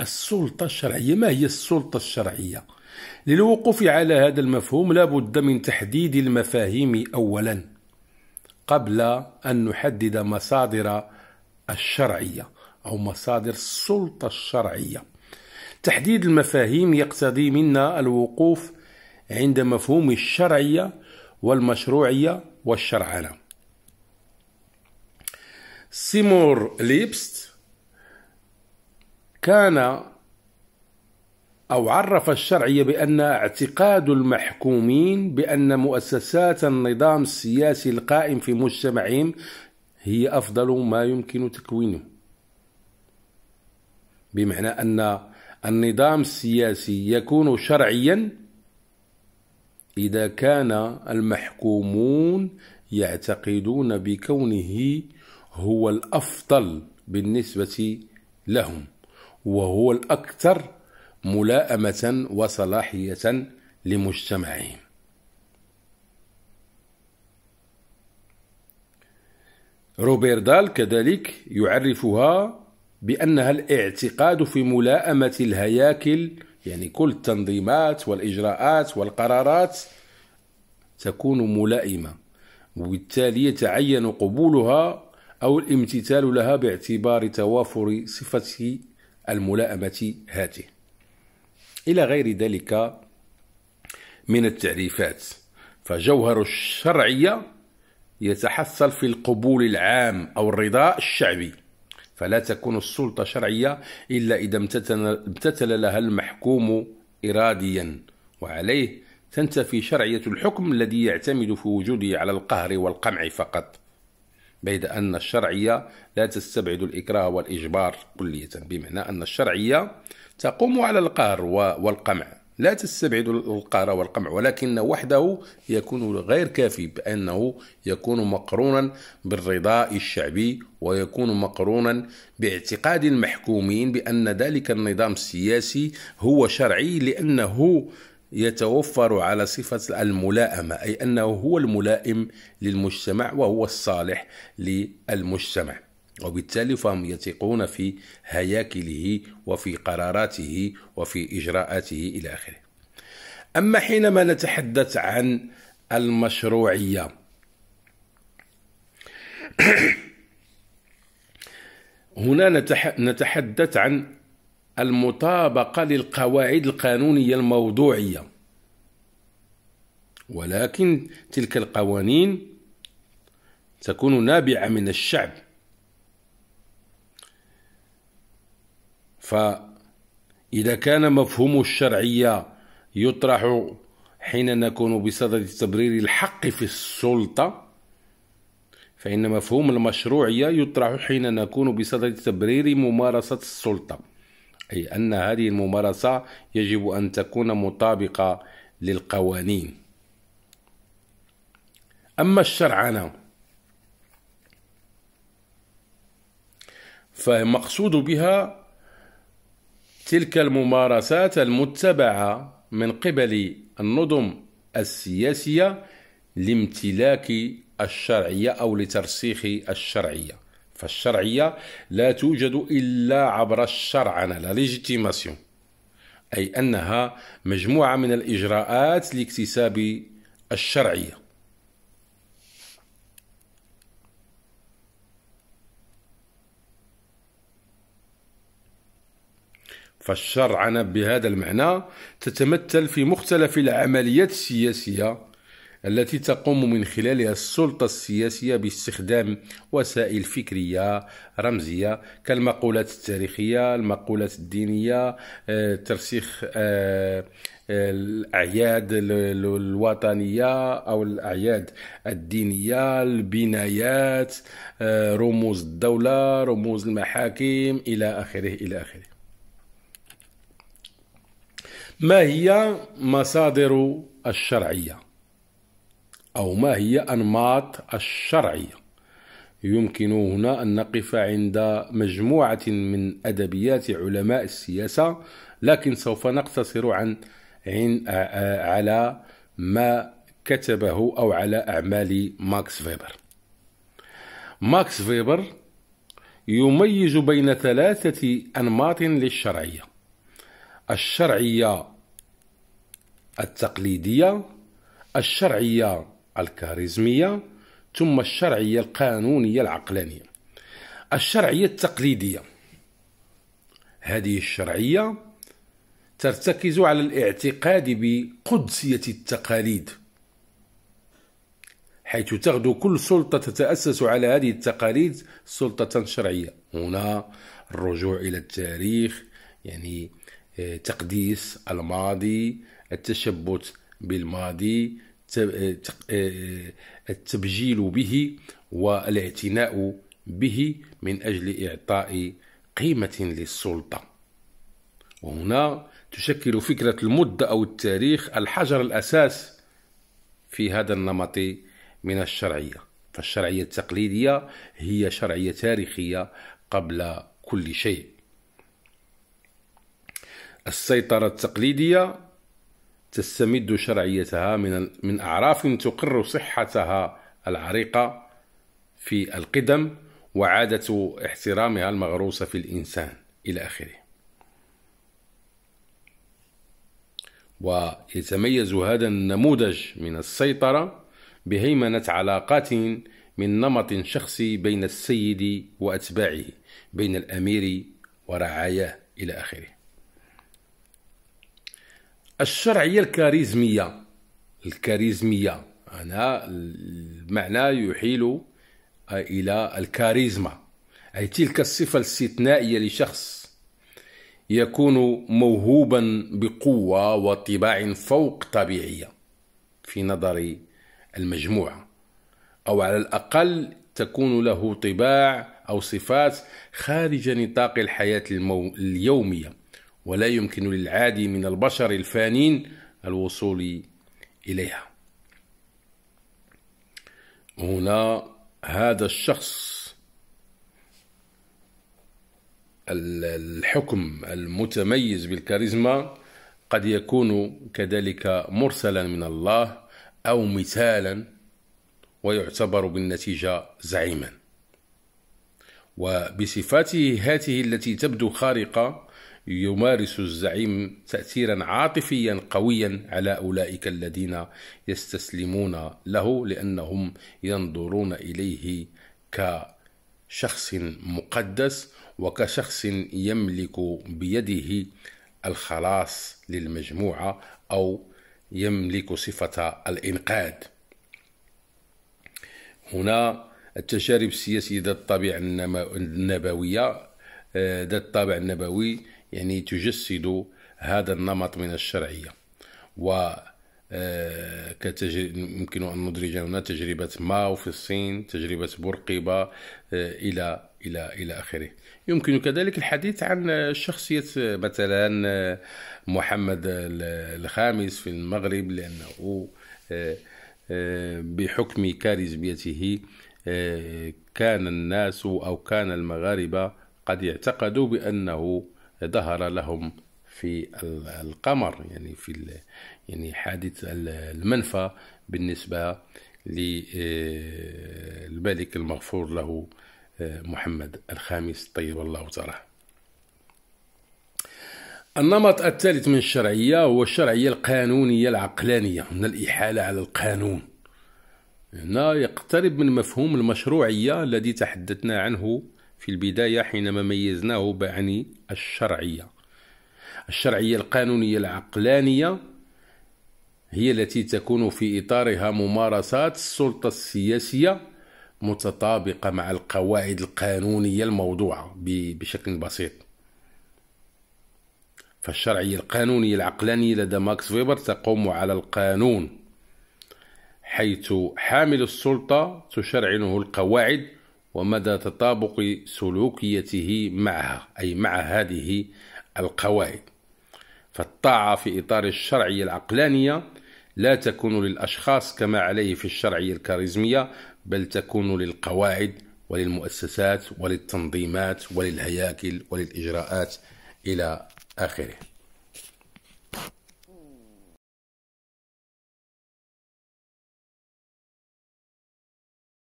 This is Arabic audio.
السلطة الشرعية ما هي السلطة الشرعية للوقوف على هذا المفهوم لا بد من تحديد المفاهيم أولا قبل أن نحدد مصادر الشرعية أو مصادر السلطة الشرعية تحديد المفاهيم يقتضي منا الوقوف عند مفهوم الشرعية والمشروعية والشرعنة سيمور ليبست كان أو عرف الشرعية بأن اعتقاد المحكومين بأن مؤسسات النظام السياسي القائم في مجتمعهم هي أفضل ما يمكن تكوينه بمعنى أن النظام السياسي يكون شرعيا إذا كان المحكومون يعتقدون بكونه هو الأفضل بالنسبة لهم وهو الأكثر ملائمة وصلاحية لمجتمعهم روبير دال كذلك يعرفها بأنها الاعتقاد في ملائمة الهياكل يعني كل التنظيمات والإجراءات والقرارات تكون ملائمة وبالتالي يتعين قبولها أو الامتثال لها باعتبار توافر صفة الملائمة هاته إلى غير ذلك من التعريفات فجوهر الشرعية يتحصل في القبول العام أو الرضاء الشعبي فلا تكون السلطة شرعية إلا إذا امتثل لها المحكوم إراديا وعليه تنتفي شرعية الحكم الذي يعتمد في وجوده على القهر والقمع فقط بيد أن الشرعية لا تستبعد الإكراه والإجبار كلية بمعنى أن الشرعية تقوم على القهر والقمع لا تستبعد القهر والقمع ولكن وحده يكون غير كافي بأنه يكون مقرونا بالرضاء الشعبي ويكون مقرونا باعتقاد المحكومين بأن ذلك النظام السياسي هو شرعي لأنه يتوفر على صفة الملائمة أي أنه هو الملائم للمجتمع وهو الصالح للمجتمع وبالتالي فهم يثقون في هياكله وفي قراراته وفي إجراءاته إلى آخره أما حينما نتحدث عن المشروعية هنا نتحدث عن المطابقة للقواعد القانونية الموضوعية ولكن تلك القوانين تكون نابعة من الشعب فإذا كان مفهوم الشرعية يطرح حين نكون بصدد تبرير الحق في السلطة فإن مفهوم المشروعية يطرح حين نكون بصدد تبرير ممارسة السلطة أي أن هذه الممارسة يجب أن تكون مطابقة للقوانين أما الشرعنة فمقصود بها تلك الممارسات المتبعة من قبل النظم السياسية لامتلاك الشرعية أو لترسيخ الشرعية فالشرعية لا توجد إلا عبر الشرعنة لا ليجيتيماسيون أي أنها مجموعة من الإجراءات لاكتساب الشرعية فالشرعنة بهذا المعنى تتمثل في مختلف العمليات السياسية التي تقوم من خلالها السلطة السياسية باستخدام وسائل فكرية رمزية كالمقولات التاريخية المقولات الدينية آه، ترسيخ آه، آه، الأعياد الوطنية أو الأعياد الدينية البنايات رموز الدولة رموز المحاكم إلى آخره إلى آخره ما هي مصادر الشرعيه أو ما هي أنماط الشرعية يمكن هنا أن نقف عند مجموعة من أدبيات علماء السياسة لكن سوف نقتصر عن, عن على ما كتبه أو على أعمال ماكس فيبر ماكس فيبر يميز بين ثلاثة أنماط للشرعية الشرعية التقليدية الشرعية الكاريزمية ثم الشرعية القانونية العقلانية الشرعية التقليدية هذه الشرعية ترتكز على الاعتقاد بقدسية التقاليد حيث تغدو كل سلطة تتأسس على هذه التقاليد سلطة شرعية هنا الرجوع إلى التاريخ يعني آه، تقديس الماضي التشبت بالماضي آه، آه، آه، التبجيل به والاعتناء به من أجل إعطاء قيمة للسلطة وهنا تشكل فكرة المدة أو التاريخ الحجر الأساس في هذا النمط من الشرعية فالشرعية التقليدية هي شرعية تاريخية قبل كل شيء السيطرة التقليدية تستمد شرعيتها من من أعراف تقر صحتها العريقة في القدم وعادة احترامها المغروسة في الإنسان إلى آخره ويتميز هذا النموذج من السيطرة بهيمنة علاقات من نمط شخصي بين السيد وأتباعه بين الأمير ورعاياه إلى آخره الشرعيه الكاريزميه الكاريزميه هنا المعنى يحيل الى الكاريزما اي تلك الصفه الاستثنائيه لشخص يكون موهوبا بقوه وطباع فوق طبيعيه في نظر المجموعه او على الاقل تكون له طباع او صفات خارج نطاق الحياه المو... اليوميه ولا يمكن للعادي من البشر الفانين الوصول إليها هنا هذا الشخص الحكم المتميز بالكاريزما قد يكون كذلك مرسلا من الله أو مثالا ويعتبر بالنتيجة زعيما وبصفاته هاته التي تبدو خارقة يمارس الزعيم تأثيرا عاطفيا قويا على أولئك الذين يستسلمون له لأنهم ينظرون إليه كشخص مقدس وكشخص يملك بيده الخلاص للمجموعة أو يملك صفة الإنقاذ هنا التجارب السياسية ذات الطابع النبوية آه، ذات الطابع النبوي يعني تجسد هذا النمط من الشرعية و آه، يمكن أن ندرج هنا تجربة ماو في الصين تجربة بورقيبة آه، إلى إلى إلى آخره يمكن كذلك الحديث عن شخصية مثلا آه، محمد الخامس في المغرب لأنه بحكم كاريزميته كان الناس أو كان المغاربة قد اعتقدوا بأنه ظهر لهم في القمر يعني في يعني حادث المنفى بالنسبة للملك آه، المغفور له آه، محمد الخامس طيب الله ثراه النمط الثالث من الشرعية هو الشرعية القانونية العقلانية من الإحالة على القانون هنا يقترب من مفهوم المشروعية الذي تحدثنا عنه في البداية حينما ميزناه بعني الشرعية الشرعية القانونية العقلانية هي التي تكون في إطارها ممارسات السلطة السياسية متطابقة مع القواعد القانونية الموضوعة بشكل بسيط فالشرعية القانونية العقلانية لدى ماكس فيبر تقوم على القانون حيث حامل السلطة تشرعنه القواعد ومدى تطابق سلوكيته معها أي مع هذه القواعد فالطاعة في إطار الشرعية العقلانية لا تكون للأشخاص كما عليه في الشرعية الكاريزمية بل تكون للقواعد وللمؤسسات وللتنظيمات وللهياكل وللإجراءات إلى آخره